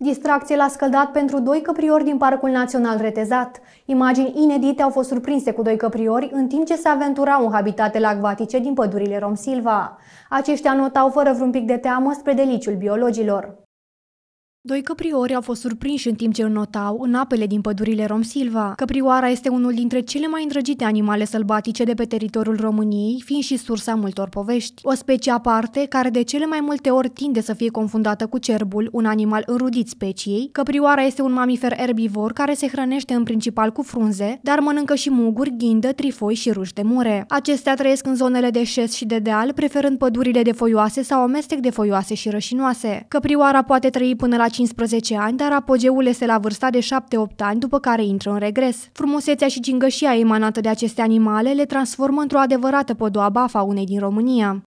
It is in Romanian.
Distracție la scăldat pentru doi căpriori din Parcul Național Retezat. Imagini inedite au fost surprinse cu doi căpriori în timp ce se aventurau în habitatele acvatice din pădurile Romsilva. Aceștia notau fără vreun pic de teamă spre deliciul biologilor. Doi căpriori au fost surprinși în timp ce înotau în apele din pădurile Silva. Căprioara este unul dintre cele mai îndrăgite animale sălbatice de pe teritoriul României, fiind și sursa multor povești. O specie aparte, care de cele mai multe ori tinde să fie confundată cu cerbul, un animal înrudit speciei, căprioara este un mamifer erbivor care se hrănește în principal cu frunze, dar mănâncă și muguri, ghindă, trifoi și ruși de mure. Acestea trăiesc în zonele de șes și de deal, preferând pădurile de foioase sau amestec de foioase și rășinoase. Căprioara poate trăi până la 15 ani, dar apogeul este la vârsta de 7-8 ani, după care intră în regres. Frumusețea și gingășia emanată de aceste animale le transformă într-o adevărată podoabă a faunei din România.